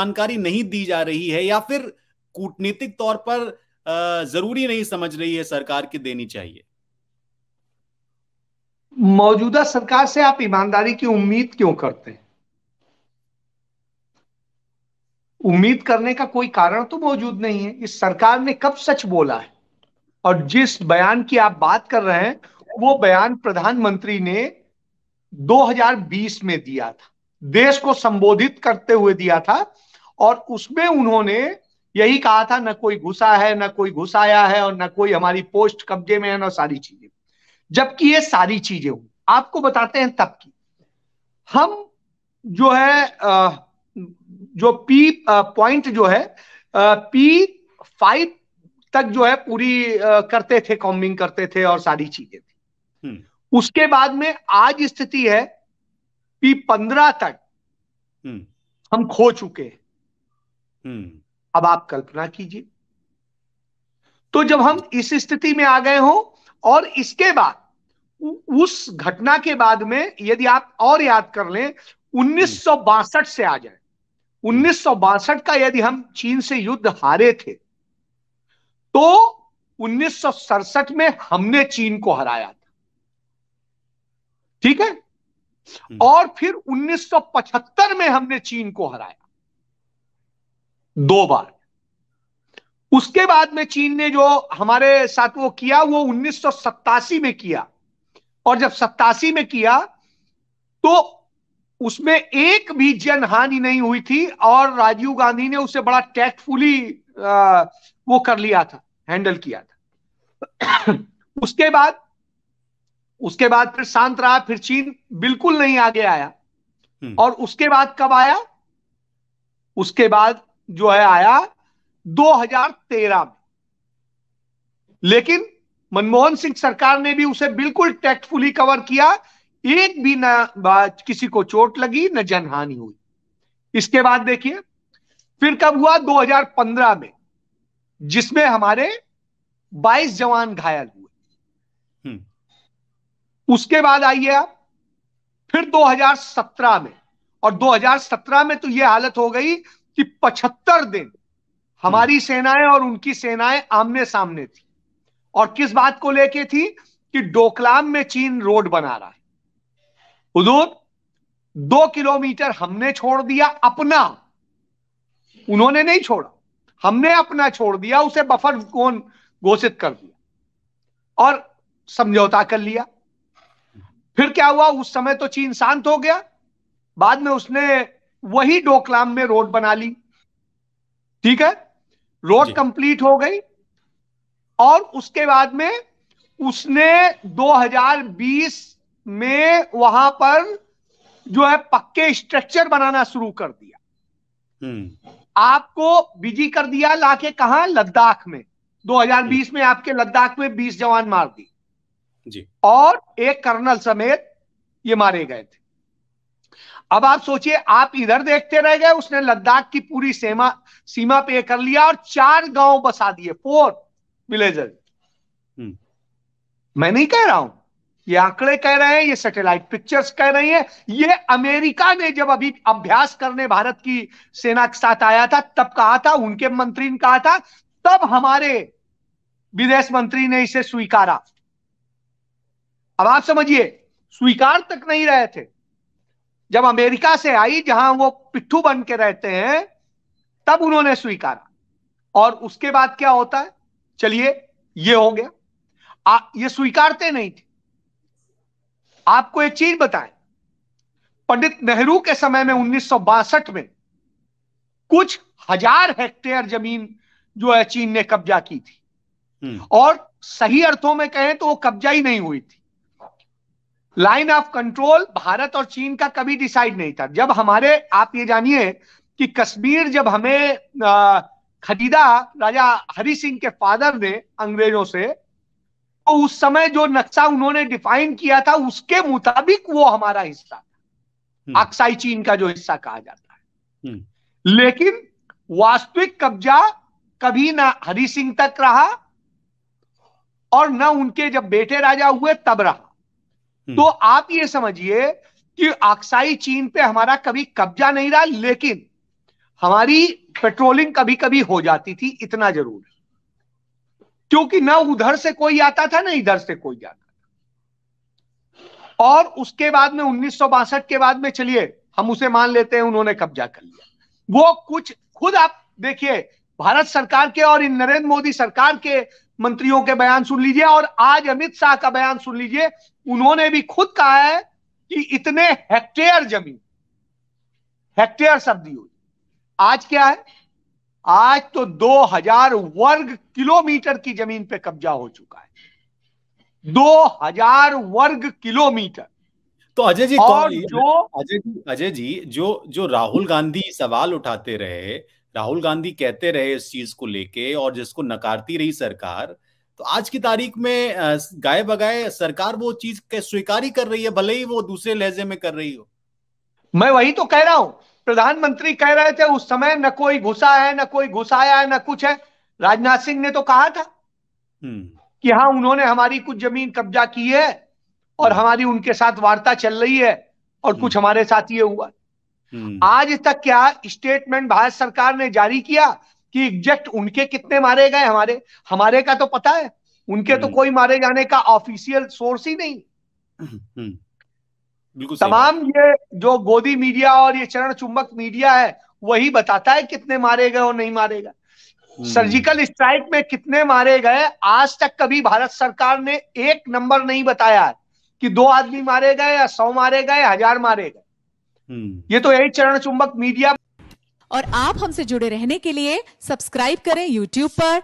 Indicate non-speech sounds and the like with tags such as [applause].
जानकारी नहीं दी जा रही है या फिर कूटनीतिक तौर पर जरूरी नहीं समझ रही है सरकार की देनी चाहिए मौजूदा सरकार से आप ईमानदारी की उम्मीद क्यों करते हैं उम्मीद करने का कोई कारण तो मौजूद नहीं है इस सरकार ने कब सच बोला है और जिस बयान की आप बात कर रहे हैं वो बयान प्रधानमंत्री ने 2020 में दिया था देश को संबोधित करते हुए दिया था और उसमें उन्होंने यही कहा था ना कोई घुसा है ना कोई घुसाया है और न कोई हमारी पोस्ट कब्जे में है ना सारी चीजें जबकि ये सारी चीजें हुई आपको बताते हैं तब की हम जो है जो पी पॉइंट जो है पी फाइव तक जो है पूरी करते थे कॉम्बिंग करते थे और सारी चीजें थी हम्म। उसके बाद में आज स्थिति है पी पंद्रह तक हम्म। हम खो चुके हैं हम्म। अब आप कल्पना कीजिए तो जब हम इस स्थिति में आ गए हो और इसके बाद उस घटना के बाद में यदि आप और याद कर लें उन्नीस से आ जाए उन्नीस का यदि हम चीन से युद्ध हारे थे तो उन्नीस में हमने चीन को हराया था ठीक है हम्म। और फिर 1975 में हमने चीन को हराया दो बार उसके बाद में चीन ने जो हमारे साथ वो किया वो उन्नीस में किया और जब सत्तासी में किया तो उसमें एक भी जनहानि नहीं हुई थी और राजीव गांधी ने उसे बड़ा टैक्टफुली वो कर लिया था हैंडल किया था [clears throat] उसके बाद उसके बाद फिर शांत रहा फिर चीन बिल्कुल नहीं आगे आया हम्म। और उसके बाद कब आया उसके बाद जो है आया 2013 में लेकिन मनमोहन सिंह सरकार ने भी उसे बिल्कुल टैक्टफुली कवर किया एक भी ना किसी को चोट लगी न जनहानि हुई इसके बाद देखिए फिर कब हुआ 2015 में जिसमें हमारे 22 जवान घायल हुए हम्म। उसके बाद आइए आप फिर 2017 में और 2017 में तो यह हालत हो गई कि पचहत्तर दिन हमारी हम्म। सेनाएं और उनकी सेनाएं आमने सामने थी और किस बात को लेके थी कि डोकलाम में चीन रोड बना रहा है हुजूर दो किलोमीटर हमने छोड़ दिया अपना उन्होंने नहीं छोड़ा हमने अपना छोड़ दिया उसे बफर कौन घोषित कर दिया और समझौता कर लिया फिर क्या हुआ उस समय तो चीन शांत हो गया बाद में उसने वही डोकलाम में रोड बना ली ठीक है रोड कंप्लीट हो गई और उसके बाद में उसने 2020 में वहां पर जो है पक्के स्ट्रक्चर बनाना शुरू कर दिया हम्म। आपको बिजी कर दिया लाके कहा लद्दाख में 2020 हम्म। में आपके लद्दाख में 20 जवान मार दी जी और एक कर्नल समेत ये मारे गए थे अब आप सोचिए आप इधर देखते रह गए उसने लद्दाख की पूरी सीमा सीमा पे कर लिया और चार गांव बसा दिए फोर विलेजर हम्म। मैं नहीं कह रहा हूं ये आंकड़े कह रहे हैं ये सैटेलाइट पिक्चर्स कह रही हैं ये अमेरिका ने जब अभी अभ्यास करने भारत की सेना के साथ आया था तब कहा था उनके मंत्री ने कहा था तब हमारे विदेश मंत्री ने इसे स्वीकारा अब आप समझिए स्वीकार तक नहीं रहे थे जब अमेरिका से आई जहां वो पिट्ठू बन के रहते हैं तब उन्होंने स्वीकारा और उसके बाद क्या होता है चलिए ये हो गया आ, ये स्वीकारते नहीं थे आपको एक चीज बताएं पंडित नेहरू के समय में उन्नीस में कुछ हजार हेक्टेयर जमीन जो है चीन ने कब्जा की थी हम्म। और सही अर्थों में कहें तो वो कब्जा ही नहीं हुई थी लाइन ऑफ कंट्रोल भारत और चीन का कभी डिसाइड नहीं था जब हमारे आप ये जानिए कि कश्मीर जब हमें खरीदा राजा हरि सिंह के फादर ने अंग्रेजों से तो उस समय जो नक्शा उन्होंने डिफाइन किया था उसके मुताबिक वो हमारा हिस्सा था हम्म। अक्साई चीन का जो हिस्सा कहा जाता है हम्म। लेकिन वास्तविक कब्जा कभी ना हरि सिंह तक रहा और ना उनके जब बेटे राजा हुए तब रहा हम्म। तो आप ये समझिए कि आक्साई चीन पे हमारा कभी कब्जा नहीं रहा लेकिन हमारी पेट्रोलिंग कभी कभी हो जाती थी इतना जरूर क्योंकि ना उधर से कोई आता था ना इधर से कोई आता था और उसके बाद में उन्नीस के बाद में चलिए हम उसे मान लेते हैं उन्होंने कब्जा कर लिया वो कुछ खुद आप देखिए भारत सरकार के और इन नरेंद्र मोदी सरकार के मंत्रियों के बयान सुन लीजिए और आज अमित शाह का बयान सुन लीजिए उन्होंने भी खुद कहा है कि इतने हेक्टेयर जमीन हेक्टेयर शब्द यूज आज क्या है आज तो 2000 वर्ग किलोमीटर की जमीन पे कब्जा हो चुका है 2000 वर्ग किलोमीटर तो अजय जी और जो अजय जी अजय जी जो जो राहुल गांधी सवाल उठाते रहे राहुल गांधी कहते रहे इस चीज को लेके और जिसको नकारती रही सरकार तो आज की तारीख में गाय बगाए सरकार वो चीज स्वीकार ही कर रही है भले ही वो दूसरे लहजे में कर रही हो मैं वही तो कह रहा हूं प्रधानमंत्री कह रहे थे उस समय न कोई घुसा है न कोई घुसाया है न कुछ है राजनाथ सिंह ने तो कहा था हम्म। कि हाँ उन्होंने हमारी कुछ जमीन कब्जा की है और हम्म। हमारी उनके साथ वार्ता चल रही है और हम्म। कुछ हमारे साथ ये हुआ हम्म। आज तक क्या स्टेटमेंट भारत सरकार ने जारी किया कि एग्जैक्ट उनके कितने मारे गए हमारे हमारे का तो पता है उनके तो हम्म। कोई मारे जाने का ऑफिशियल सोर्स ही नहीं हम्म। तमाम ये जो गोदी मीडिया और ये चरण चुंबक मीडिया है वही बताता है कितने मारे गए और नहीं मारे गए सर्जिकल स्ट्राइक में कितने मारे गए आज तक कभी भारत सरकार ने एक नंबर नहीं बताया कि दो आदमी मारे गए या सौ मारे गए हजार मारे गए ये तो यही चरण चुंबक मीडिया और आप हमसे जुड़े रहने के लिए सब्सक्राइब करें यूट्यूब पर